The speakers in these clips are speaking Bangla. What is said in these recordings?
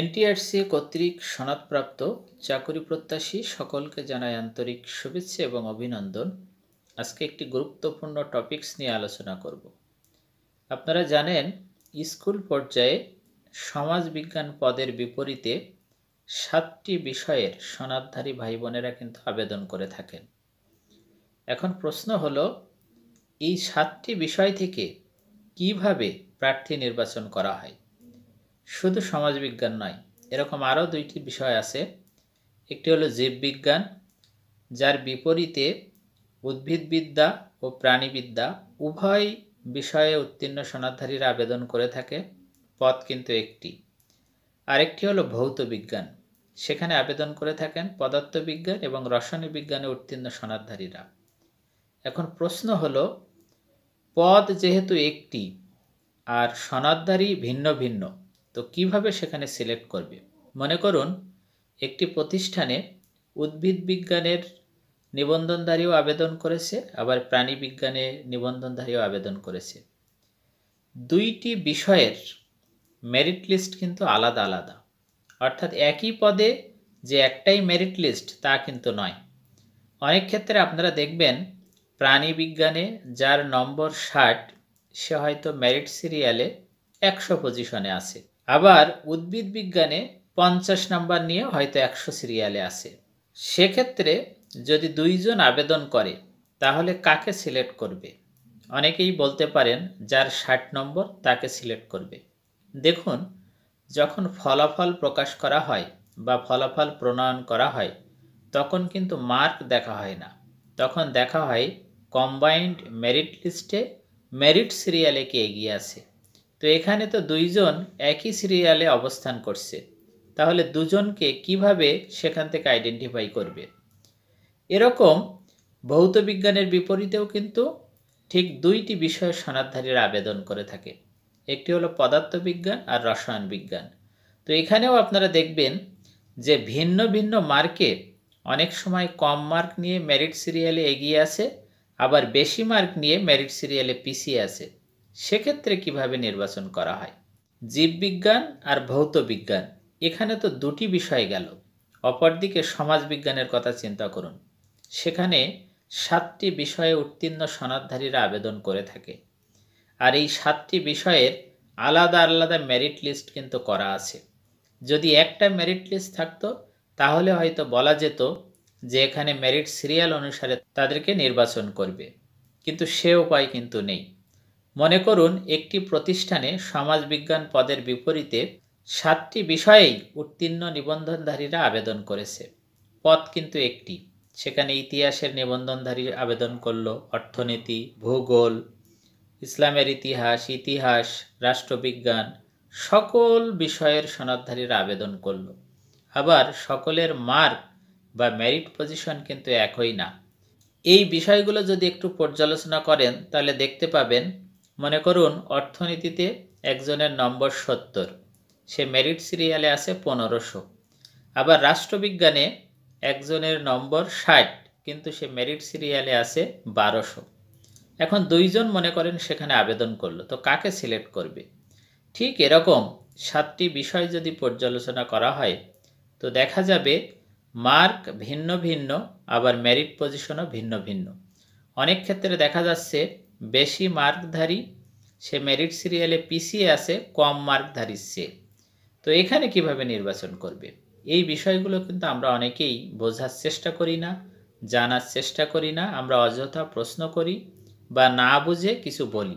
এনটিআরসি কর্তৃক সনাতপ্রাপ্ত চাকরি প্রত্যাশী সকলকে জানায় আন্তরিক শুভেচ্ছা এবং অভিনন্দন আজকে একটি গুরুত্বপূর্ণ টপিকস নিয়ে আলোচনা করব আপনারা জানেন স্কুল পর্যায়ে সমাজবিজ্ঞান পদের বিপরীতে সাতটি বিষয়ের সনাতধারী ভাই বোনেরা কিন্তু আবেদন করে থাকেন এখন প্রশ্ন হলো এই সাতটি বিষয় থেকে কিভাবে প্রার্থী নির্বাচন করা হয় শুধু সমাজবিজ্ঞান নয় এরকম আরও দুইটি বিষয় আছে একটি হলো জীববিজ্ঞান যার বিপরীতে উদ্ভিদবিদ্যা ও প্রাণীবিদ্যা উভয় বিষয়ে উত্তীর্ণ সনাধারীরা আবেদন করে থাকে পথ কিন্তু একটি আরেকটি হলো ভৌত বিজ্ঞান সেখানে আবেদন করে থাকেন পদার্থবিজ্ঞান এবং রসায়ন বিজ্ঞানে উত্তীর্ণ সনাধারীরা এখন প্রশ্ন হল পদ যেহেতু একটি আর সনাধারী ভিন্ন ভিন্ন তো কিভাবে সেখানে সিলেক্ট করবে মনে করুন একটি প্রতিষ্ঠানে উদ্ভিদ বিজ্ঞানের নিবন্ধনধারীও আবেদন করেছে আবার প্রাণী বিজ্ঞানে নিবন্ধনধারীও আবেদন করেছে দুইটি বিষয়ের মেরিট লিস্ট কিন্তু আলাদা আলাদা অর্থাৎ একই পদে যে একটাই মেরিট লিস্ট তা কিন্তু নয় অনেক ক্ষেত্রে আপনারা দেখবেন প্রাণী বিজ্ঞানে যার নম্বর ষাট সে হয়তো মেরিট সিরিয়ালে একশো পজিশনে আছে আবার উদ্ভিদ বিজ্ঞানে পঞ্চাশ নাম্বার নিয়ে হয়তো একশো সিরিয়ালে আছে সেক্ষেত্রে যদি দুইজন আবেদন করে তাহলে কাকে সিলেক্ট করবে অনেকেই বলতে পারেন যার ষাট নম্বর তাকে সিলেক্ট করবে দেখুন যখন ফলাফল প্রকাশ করা হয় বা ফলাফল প্রণয়ন করা হয় তখন কিন্তু মার্ক দেখা হয় না তখন দেখা হয় কম্বাইন্ড মেরিট লিস্টে মেরিট সিরিয়ালে কে এগিয়ে আছে তো এখানে তো দুইজন একই সিরিয়ালে অবস্থান করছে তাহলে দুজনকে কিভাবে সেখান থেকে আইডেন্টিফাই করবে এরকম ভৌত বিজ্ঞানের বিপরীতেও কিন্তু ঠিক দুইটি বিষয়ে সনাতধারীর আবেদন করে থাকে একটি হলো পদার্থবিজ্ঞান আর রসায়ন বিজ্ঞান তো এখানেও আপনারা দেখবেন যে ভিন্ন ভিন্ন মার্কে অনেক সময় কম মার্ক নিয়ে মেরিট সিরিয়ালে এগিয়ে আছে আবার বেশি মার্ক নিয়ে মেরিট সিরিয়ালে পিছিয়ে আছে সেক্ষেত্রে কিভাবে নির্বাচন করা হয় জীববিজ্ঞান আর ভৌত বিজ্ঞান এখানে তো দুটি বিষয় গেল অপরদিকে সমাজবিজ্ঞানের কথা চিন্তা করুন সেখানে সাতটি বিষয়ে উত্তীর্ণ সনদধারীরা আবেদন করে থাকে আর এই সাতটি বিষয়ের আলাদা আলাদা মেরিট লিস্ট কিন্তু করা আছে যদি একটা মেরিট লিস্ট থাকতো তাহলে হয়তো বলা যেত যে এখানে মেরিট সিরিয়াল অনুসারে তাদেরকে নির্বাচন করবে কিন্তু সে উপায় কিন্তু নেই মনে করুন একটি প্রতিষ্ঠানে সমাজবিজ্ঞান পদের বিপরীতে সাতটি বিষয়েই উত্তীর্ণ নিবন্ধনধারীরা আবেদন করেছে পদ কিন্তু একটি সেখানে ইতিহাসের নিবন্ধনধারী আবেদন করল অর্থনীতি ভূগোল ইসলামের ইতিহাস ইতিহাস রাষ্ট্রবিজ্ঞান সকল বিষয়ের সনদধারীরা আবেদন করল আবার সকলের মার্ক বা ম্যারিট পজিশন কিন্তু একই না এই বিষয়গুলো যদি একটু পর্যালোচনা করেন তাহলে দেখতে পাবেন মনে করুন অর্থনীতিতে একজনের নম্বর সত্তর সে মেরিট সিরিয়ালে আছে পনেরোশো আবার রাষ্ট্রবিজ্ঞানে একজনের নম্বর ষাট কিন্তু সে মেরিট সিরিয়ালে আছে বারোশো এখন দুইজন মনে করেন সেখানে আবেদন করলো তো কাকে সিলেক্ট করবে ঠিক এরকম সাতটি বিষয় যদি পর্যালোচনা করা হয় তো দেখা যাবে মার্ক ভিন্ন ভিন্ন আবার মেরিট পজিশনও ভিন্ন ভিন্ন অনেক ক্ষেত্রে দেখা যাচ্ছে বেশি মার্কধারী সে মেরিট সিরিয়ালে পিছিয়ে আছে কম মার্কধারী চেয়ে তো এখানে কিভাবে নির্বাচন করবে এই বিষয়গুলো কিন্তু আমরা অনেকেই বোঝার চেষ্টা করি না জানার চেষ্টা করি না আমরা অযথা প্রশ্ন করি বা না বুঝে কিছু বলি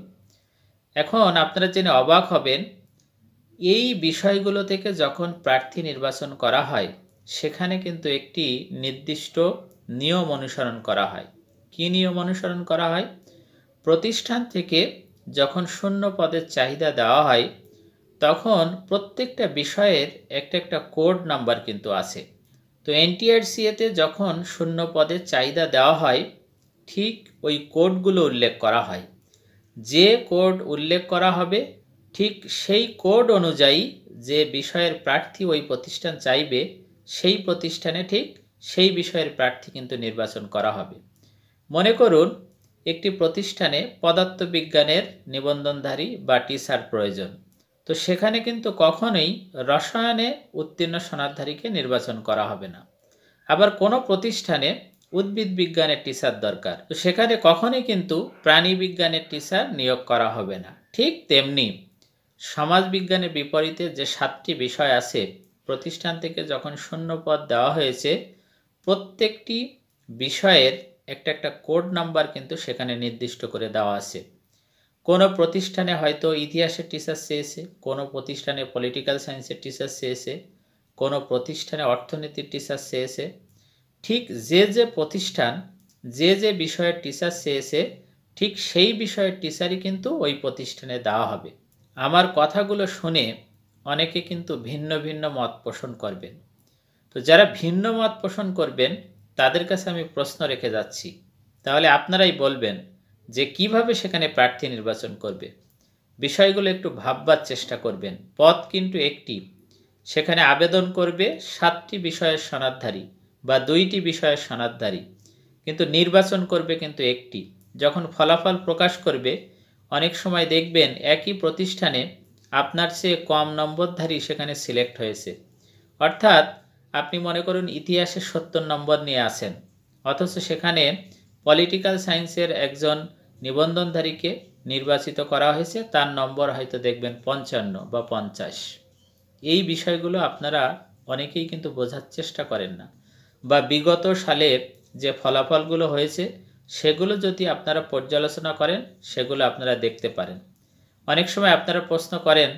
এখন আপনারা জেনে অবাক হবেন এই বিষয়গুলো থেকে যখন প্রার্থী নির্বাচন করা হয় সেখানে কিন্তু একটি নির্দিষ্ট নিয়ম অনুসরণ করা হয় কী নিয়ম অনুসরণ করা হয় প্রতিষ্ঠান থেকে যখন শূন্য পদের চাহিদা দেওয়া হয় তখন প্রত্যেকটা বিষয়ের একটা একটা কোড নাম্বার কিন্তু আছে তো এনটিআরসিএতে যখন শূন্য পদের চাহিদা দেওয়া হয় ঠিক ওই কোডগুলো উল্লেখ করা হয় যে কোড উল্লেখ করা হবে ঠিক সেই কোড অনুযায়ী যে বিষয়ের প্রার্থী ওই প্রতিষ্ঠান চাইবে সেই প্রতিষ্ঠানে ঠিক সেই বিষয়ের প্রার্থী কিন্তু নির্বাচন করা হবে মনে করুন একটি প্রতিষ্ঠানে পদার্থবিজ্ঞানের নিবন্ধনধারী বা টিচার প্রয়োজন তো সেখানে কিন্তু কখনোই রসায়নে উত্তীর্ণ সনাতধারীকে নির্বাচন করা হবে না আবার কোনো প্রতিষ্ঠানে উদ্ভিদ বিজ্ঞানের টিচার দরকার তো সেখানে কখনোই কিন্তু প্রাণী বিজ্ঞানের টিচার নিয়োগ করা হবে না ঠিক তেমনি সমাজবিজ্ঞানের বিপরীতে যে সাতটি বিষয় আছে প্রতিষ্ঠান থেকে যখন শূন্য পদ দেওয়া হয়েছে প্রত্যেকটি বিষয়ের একটা একটা কোড নাম্বার কিন্তু সেখানে নির্দিষ্ট করে দেওয়া আছে কোনো প্রতিষ্ঠানে হয়তো ইতিহাসের টিচার চেয়েছে কোনো প্রতিষ্ঠানে পলিটিক্যাল সায়েন্সের টিচার চেয়েছে কোনো প্রতিষ্ঠানে অর্থনীতির টিচার চেয়েছে ঠিক যে যে প্রতিষ্ঠান যে যে বিষয়ের টিচার চেয়েছে ঠিক সেই বিষয়ের টিচারই কিন্তু ওই প্রতিষ্ঠানে দেওয়া হবে আমার কথাগুলো শুনে অনেকে কিন্তু ভিন্ন ভিন্ন মত পোষণ করবেন তো যারা ভিন্ন মত পোষণ করবেন তাদের কাছে আমি প্রশ্ন রেখে যাচ্ছি তাহলে আপনারাই বলবেন যে কিভাবে সেখানে প্রার্থী নির্বাচন করবে বিষয়গুলো একটু ভাববার চেষ্টা করবেন পথ কিন্তু একটি সেখানে আবেদন করবে সাতটি বিষয়ের সনাধারী বা দুইটি বিষয়ের সনাধারী কিন্তু নির্বাচন করবে কিন্তু একটি যখন ফলাফল প্রকাশ করবে অনেক সময় দেখবেন একই প্রতিষ্ঠানে আপনার চেয়ে কম নম্বরধারী সেখানে সিলেক্ট হয়েছে অর্থাৎ আপনি মনে করুন ইতিহাসে সত্তর নম্বর নিয়ে আসেন অথচ সেখানে পলিটিক্যাল সায়েন্সের একজন নিবন্ধনধারীকে নির্বাচিত করা হয়েছে তার নম্বর হয়তো দেখবেন পঞ্চান্ন বা পঞ্চাশ এই বিষয়গুলো আপনারা অনেকেই কিন্তু বোঝার চেষ্টা করেন না বা বিগত সালের যে ফলাফলগুলো হয়েছে সেগুলো যদি আপনারা পর্যালোচনা করেন সেগুলো আপনারা দেখতে পারেন অনেক সময় আপনারা প্রশ্ন করেন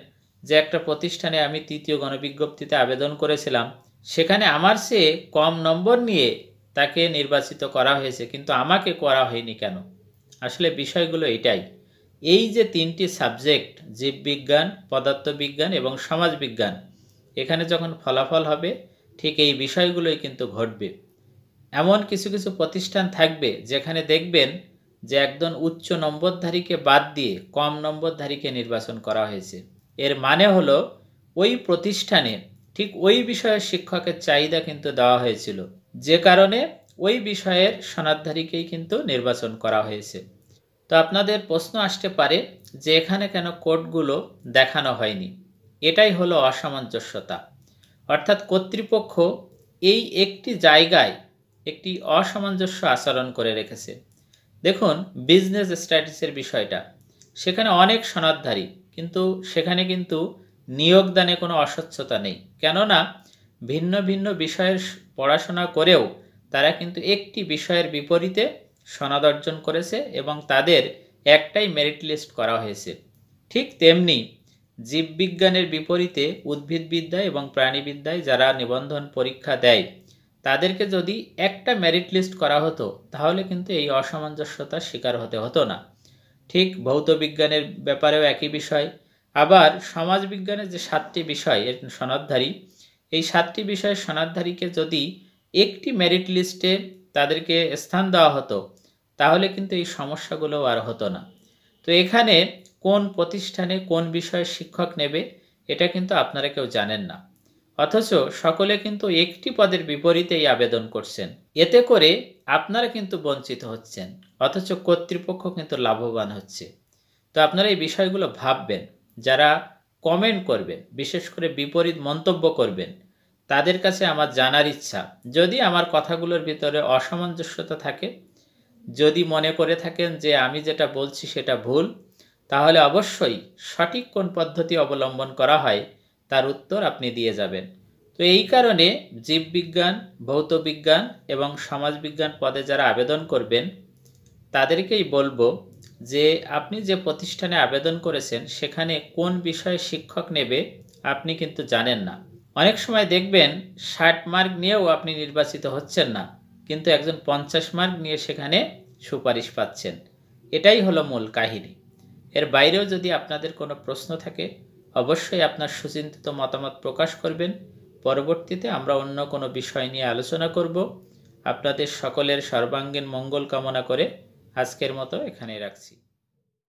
যে একটা প্রতিষ্ঠানে আমি তৃতীয় গণবিজ্ঞপ্তিতে আবেদন করেছিলাম সেখানে আমার সে কম নম্বর নিয়ে তাকে নির্বাচিত করা হয়েছে কিন্তু আমাকে করা হয়নি কেন আসলে বিষয়গুলো এটাই এই যে তিনটি সাবজেক্ট জীববিজ্ঞান পদার্থবিজ্ঞান এবং সমাজবিজ্ঞান এখানে যখন ফলাফল হবে ঠিক এই বিষয়গুলোই কিন্তু ঘটবে এমন কিছু কিছু প্রতিষ্ঠান থাকবে যেখানে দেখবেন যে একজন উচ্চ নম্বরধারীকে বাদ দিয়ে কম নম্বরধারীকে নির্বাচন করা হয়েছে এর মানে হলো ওই প্রতিষ্ঠানে ঠিক ওই বিষয়ের শিক্ষকের চাহিদা কিন্তু দেওয়া হয়েছিল যে কারণে ওই বিষয়ের সনাধারীকেই কিন্তু নির্বাচন করা হয়েছে তো আপনাদের প্রশ্ন আসতে পারে যে এখানে কেন কোর্টগুলো দেখানো হয়নি এটাই হলো অসামঞ্জস্যতা অর্থাৎ কর্তৃপক্ষ এই একটি জায়গায় একটি অসামঞ্জস্য আচরণ করে রেখেছে দেখুন বিজনেস স্ট্র্যাটেজির বিষয়টা সেখানে অনেক সনদধারী কিন্তু সেখানে কিন্তু নিয়োগদানে কোনো অস্বচ্ছতা নেই কেননা ভিন্ন ভিন্ন বিষয়ের পড়াশোনা করেও তারা কিন্তু একটি বিষয়ের বিপরীতে সনদ অর্জন করেছে এবং তাদের একটাই মেরিট লিস্ট করা হয়েছে ঠিক তেমনি জীববিজ্ঞানের বিপরীতে উদ্ভিদবিদ্যা এবং প্রাণীবিদ্যায় যারা নিবন্ধন পরীক্ষা দেয় তাদেরকে যদি একটা মেরিট লিস্ট করা হতো তাহলে কিন্তু এই অসামঞ্জস্যতার শিকার হতে হতো না ঠিক ভৌত বিজ্ঞানের ব্যাপারেও একই বিষয় আবার সমাজবিজ্ঞানের যে সাতটি বিষয় এর সনাদধারী এই সাতটি বিষয়ের সনাদধারীকে যদি একটি মেরিট লিস্টে তাদেরকে স্থান দেওয়া হতো তাহলে কিন্তু এই সমস্যাগুলো আর হতো না তো এখানে কোন প্রতিষ্ঠানে কোন বিষয়ে শিক্ষক নেবে এটা কিন্তু আপনারা কেউ জানেন না অথচ সকলে কিন্তু একটি পদের বিপরীতে এই আবেদন করছেন এতে করে আপনারা কিন্তু বঞ্চিত হচ্ছেন অথচ কর্তৃপক্ষ কিন্তু লাভবান হচ্ছে তো আপনারা এই বিষয়গুলো ভাববেন যারা কমেন্ট করবেন বিশেষ করে বিপরীত মন্তব্য করবেন তাদের কাছে আমার জানার ইচ্ছা যদি আমার কথাগুলোর ভিতরে অসামঞ্জস্যতা থাকে যদি মনে করে থাকেন যে আমি যেটা বলছি সেটা ভুল তাহলে অবশ্যই সঠিক কোন পদ্ধতি অবলম্বন করা হয় তার উত্তর আপনি দিয়ে যাবেন তো এই কারণে জীববিজ্ঞান ভৌত বিজ্ঞান এবং সমাজবিজ্ঞান পদে যারা আবেদন করবেন তাদেরকেই বলবো যে আপনি যে প্রতিষ্ঠানে আবেদন করেছেন সেখানে কোন বিষয়ে শিক্ষক নেবে আপনি কিন্তু জানেন না অনেক সময় দেখবেন ষাট মার্ক নিয়েও আপনি নির্বাচিত হচ্ছেন না কিন্তু একজন পঞ্চাশ মার্ক নিয়ে সেখানে সুপারিশ পাচ্ছেন এটাই হলো মূল কাহিনী এর বাইরেও যদি আপনাদের কোনো প্রশ্ন থাকে অবশ্যই আপনার সুচিন্তিত মতামত প্রকাশ করবেন পরবর্তীতে আমরা অন্য কোনো বিষয় নিয়ে আলোচনা করব আপনাদের সকলের সর্বাঙ্গীন মঙ্গল কামনা করে আজকের মতো এখানে রাখছি